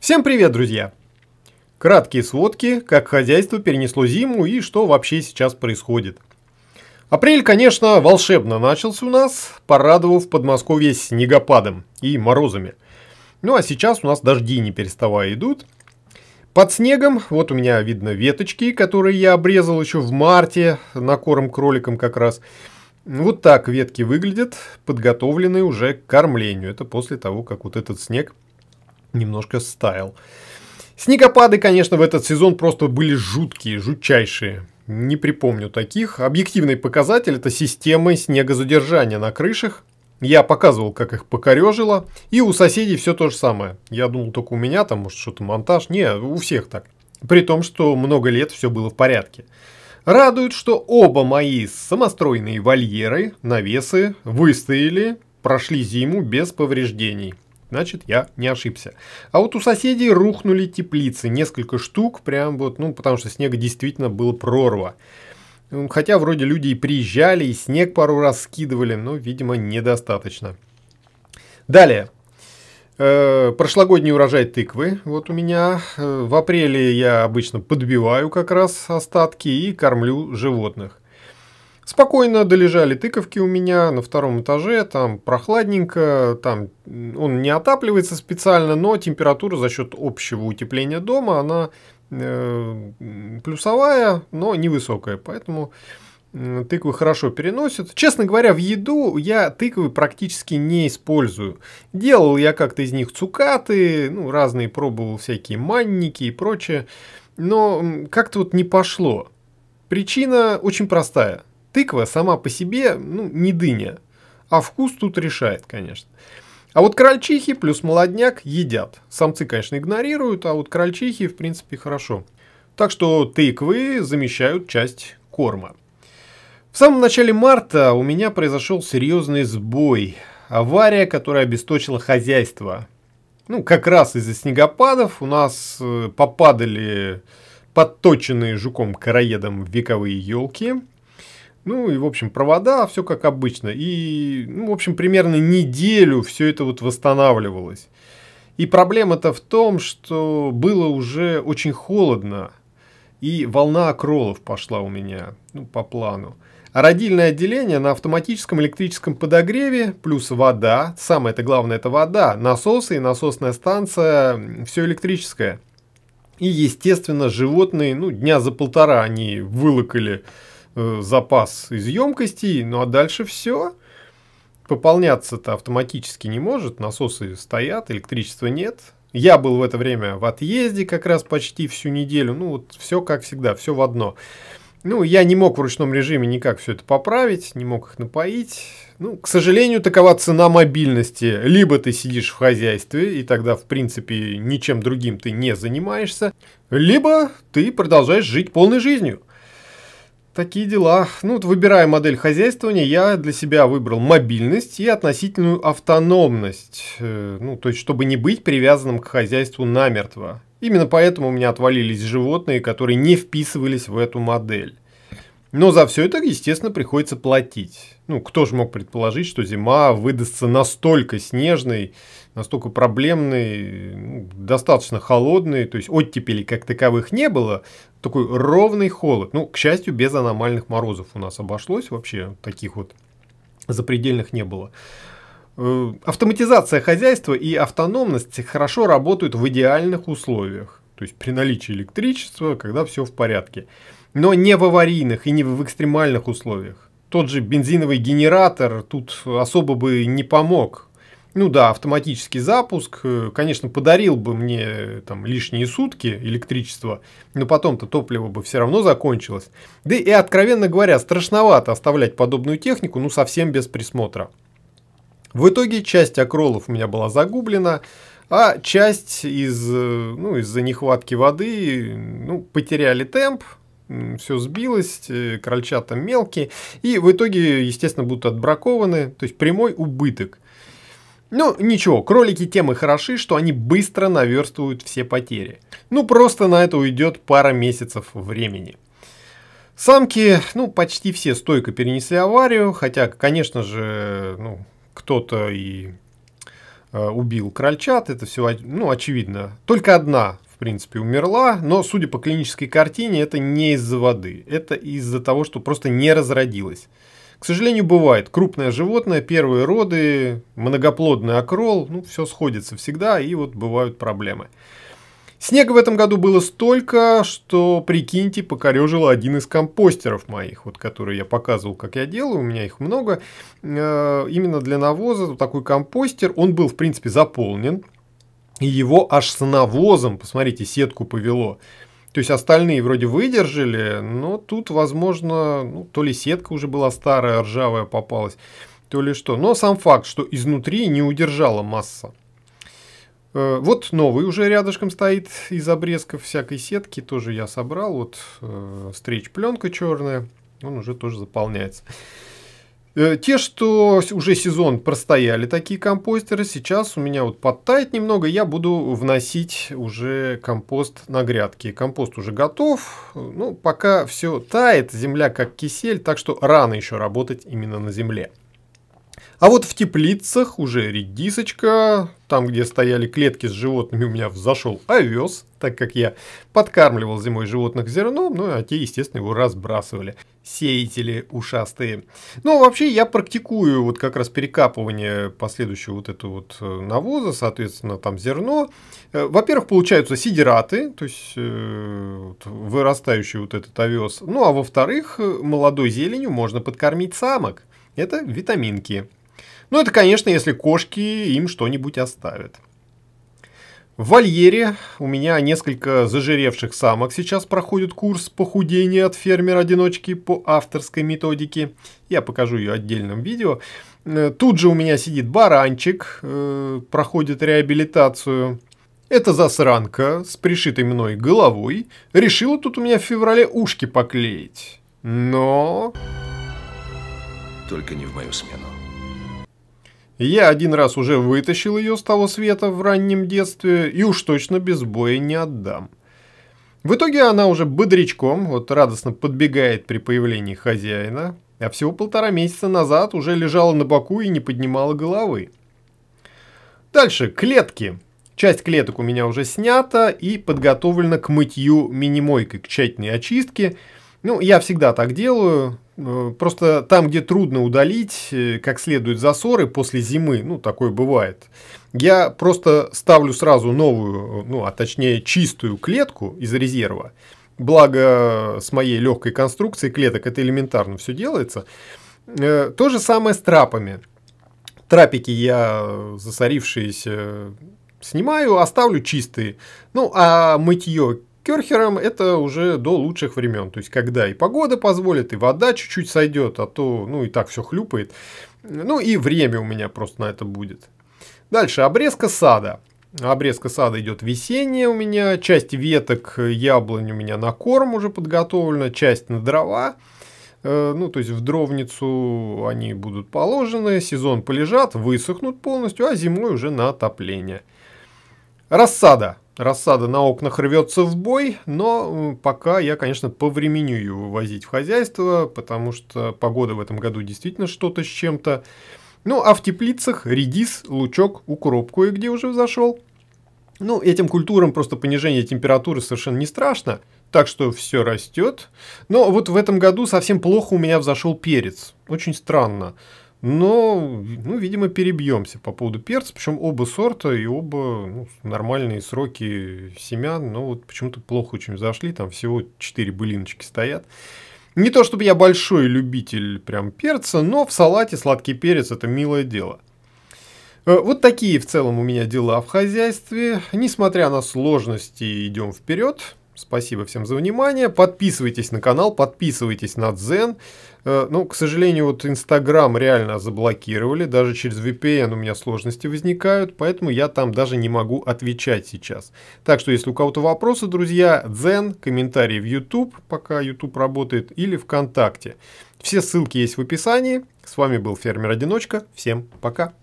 Всем привет, друзья! Краткие сводки, как хозяйство перенесло зиму и что вообще сейчас происходит. Апрель, конечно, волшебно начался у нас, порадовав Подмосковье снегопадом и морозами. Ну а сейчас у нас дожди не переставая идут. Под снегом, вот у меня видно веточки, которые я обрезал еще в марте на корм кроликам как раз. Вот так ветки выглядят, подготовленные уже к кормлению. Это после того, как вот этот снег немножко стайл. Снегопады, конечно, в этот сезон просто были жуткие, жутчайшие. Не припомню таких. Объективный показатель – это системы снегозадержания на крышах. Я показывал, как их покорежило. И у соседей все то же самое. Я думал, только у меня там, может, что-то монтаж. Не, у всех так. При том, что много лет все было в порядке. Радует, что оба мои самостроенные вольеры, навесы, выстояли, прошли зиму без повреждений значит я не ошибся. А вот у соседей рухнули теплицы, несколько штук, прям вот, ну, потому что снега действительно было прорва. Хотя вроде люди и приезжали, и снег пару раз скидывали, но, видимо, недостаточно. Далее. Э -э, прошлогодний урожай тыквы вот у меня. Э в апреле я обычно подбиваю как раз остатки и кормлю животных. Спокойно долежали тыковки у меня на втором этаже, там прохладненько, там он не отапливается специально, но температура за счет общего утепления дома, она э, плюсовая, но невысокая, поэтому э, тыквы хорошо переносят. Честно говоря, в еду я тыквы практически не использую. Делал я как-то из них цукаты, ну, разные пробовал всякие манники и прочее, но как-то вот не пошло. Причина очень простая – Тыква сама по себе, ну, не дыня. А вкус тут решает, конечно. А вот крольчихи плюс молодняк едят. Самцы, конечно, игнорируют, а вот крольчихи, в принципе, хорошо. Так что тыквы замещают часть корма. В самом начале марта у меня произошел серьезный сбой. Авария, которая обесточила хозяйство. Ну, как раз из-за снегопадов у нас э, попадали подточенные жуком-короедом вековые елки – ну и, в общем, провода, все как обычно. И, ну, в общем, примерно неделю все это вот восстанавливалось. И проблема-то в том, что было уже очень холодно, и волна акролов пошла у меня, ну, по плану. А родильное отделение на автоматическом электрическом подогреве, плюс вода, самое это главное это вода, насосы и насосная станция, все электрическое. И, естественно, животные, ну, дня за полтора они вылокали Э, запас из емкостей, ну а дальше все. Пополняться-то автоматически не может, насосы стоят, электричества нет. Я был в это время в отъезде как раз почти всю неделю, ну вот все как всегда, все в одно. Ну, я не мог в ручном режиме никак все это поправить, не мог их напоить. Ну, к сожалению, такова цена мобильности. Либо ты сидишь в хозяйстве, и тогда, в принципе, ничем другим ты не занимаешься, либо ты продолжаешь жить полной жизнью. Такие дела. Ну вот выбирая модель хозяйствования, я для себя выбрал мобильность и относительную автономность. Э, ну, то есть, чтобы не быть привязанным к хозяйству намертво. Именно поэтому у меня отвалились животные, которые не вписывались в эту модель. Но за все это, естественно, приходится платить ну, кто же мог предположить, что зима выдастся настолько снежной, настолько проблемной, ну, достаточно холодной, то есть оттепели как таковых не было, такой ровный холод. Ну, к счастью, без аномальных морозов у нас обошлось вообще, таких вот запредельных не было. Э, автоматизация хозяйства и автономность хорошо работают в идеальных условиях, то есть при наличии электричества, когда все в порядке, но не в аварийных и не в экстремальных условиях тот же бензиновый генератор тут особо бы не помог. Ну да, автоматический запуск, э, конечно, подарил бы мне э, там лишние сутки электричества, но потом-то топливо бы все равно закончилось. Да и, откровенно говоря, страшновато оставлять подобную технику, ну совсем без присмотра. В итоге часть акролов у меня была загублена, а часть из, э, ну, из-за нехватки воды ну, потеряли темп – все сбилось, э, крольчата мелкие, и в итоге, естественно, будут отбракованы, то есть прямой убыток. Ну, ничего, кролики темы хороши, что они быстро наверстывают все потери. Ну, просто на это уйдет пара месяцев времени. Самки, ну, почти все стойко перенесли аварию, хотя, конечно же, ну, кто-то и э, убил крольчат, это все ну, очевидно. Только одна принципе, умерла, но, судя по клинической картине, это не из-за воды, это из-за того, что просто не разродилась. К сожалению, бывает. Крупное животное, первые роды, многоплодный окрол, ну, все сходится всегда, и вот бывают проблемы. Снега в этом году было столько, что, прикиньте, покорежило один из компостеров моих, вот который я показывал, как я делаю, у меня их много. Э, именно для навоза такой компостер, он был, в принципе, заполнен и его аж с навозом, посмотрите, сетку повело. То есть остальные вроде выдержали, но тут, возможно, ну, то ли сетка уже была старая, ржавая попалась, то ли что. Но сам факт, что изнутри не удержала масса. Э, вот новый уже рядышком стоит из обрезков всякой сетки, тоже я собрал. Вот э, стрейч пленка черная, он уже тоже заполняется. Э, те, что уже сезон простояли такие компостеры, сейчас у меня вот подтает немного, я буду вносить уже компост на грядки. Компост уже готов, ну пока все тает, земля как кисель, так что рано еще работать именно на земле. А вот в теплицах уже редисочка, там, где стояли клетки с животными, у меня взошел овес, так как я подкармливал зимой животных зерном, ну а те, естественно, его разбрасывали, сеятели ушастые. Ну, вообще, я практикую вот как раз перекапывание последующего вот этого вот э, навоза, соответственно, там зерно. Э, во-первых, получаются сидераты, то есть э, вырастающий вот этот овес. Ну, а во-вторых, молодой зеленью можно подкормить самок. Это витаминки. Ну, это, конечно, если кошки им что-нибудь оставят. В вольере у меня несколько зажиревших самок сейчас проходит курс похудения от фермера-одиночки по авторской методике. Я покажу ее отдельном видео. Э, тут же у меня сидит баранчик, э, проходит реабилитацию. Эта засранка с пришитой мной головой решила тут у меня в феврале ушки поклеить. Но... Только не в мою смену. Я один раз уже вытащил ее с того света в раннем детстве и уж точно без боя не отдам. В итоге она уже бодрячком, вот радостно подбегает при появлении хозяина, а всего полтора месяца назад уже лежала на боку и не поднимала головы. Дальше, клетки. Часть клеток у меня уже снята и подготовлена к мытью мини-мойкой, к тщательной очистке. Ну, я всегда так делаю, Э, просто там, где трудно удалить э, как следует засоры после зимы, ну, такое бывает, я просто ставлю сразу новую, э, ну, а точнее чистую клетку из резерва. Благо, с моей легкой конструкцией клеток это элементарно все делается. То же самое с трапами. Трапики я засорившиеся снимаю, оставлю а чистые. Ну, а мытье Керхером это уже до лучших времен, то есть когда и погода позволит, и вода чуть-чуть сойдет, а то ну и так все хлюпает. Ну и время у меня просто на это будет. Дальше, обрезка сада. Обрезка сада идет весенняя у меня, часть веток яблонь у меня на корм уже подготовлена, часть на дрова. Э, ну, то есть в дровницу они будут положены, сезон полежат, высохнут полностью, а зимой уже на отопление. Рассада рассада на окнах рвется в бой, но пока я, конечно, повременю ее вывозить в хозяйство, потому что погода в этом году действительно что-то с чем-то. Ну, а в теплицах редис, лучок, укроп кое-где уже взошел. Ну, этим культурам просто понижение температуры совершенно не страшно, так что все растет. Но вот в этом году совсем плохо у меня взошел перец. Очень странно. Но, ну, видимо, перебьемся по поводу перца. Причем оба сорта и оба ну, нормальные сроки семян. Но вот почему-то плохо очень зашли. Там всего 4 былиночки стоят. Не то чтобы я большой любитель прям перца, но в салате сладкий перец – это милое дело. Э, вот такие в целом у меня дела в хозяйстве. Несмотря на сложности, идем вперед. Спасибо всем за внимание. Подписывайтесь на канал, подписывайтесь на Дзен. Э, ну, к сожалению, вот Инстаграм реально заблокировали, даже через VPN у меня сложности возникают, поэтому я там даже не могу отвечать сейчас. Так что, если у кого-то вопросы, друзья, дзен, комментарии в YouTube, пока YouTube работает, или ВКонтакте. Все ссылки есть в описании. С вами был Фермер Одиночка. Всем пока!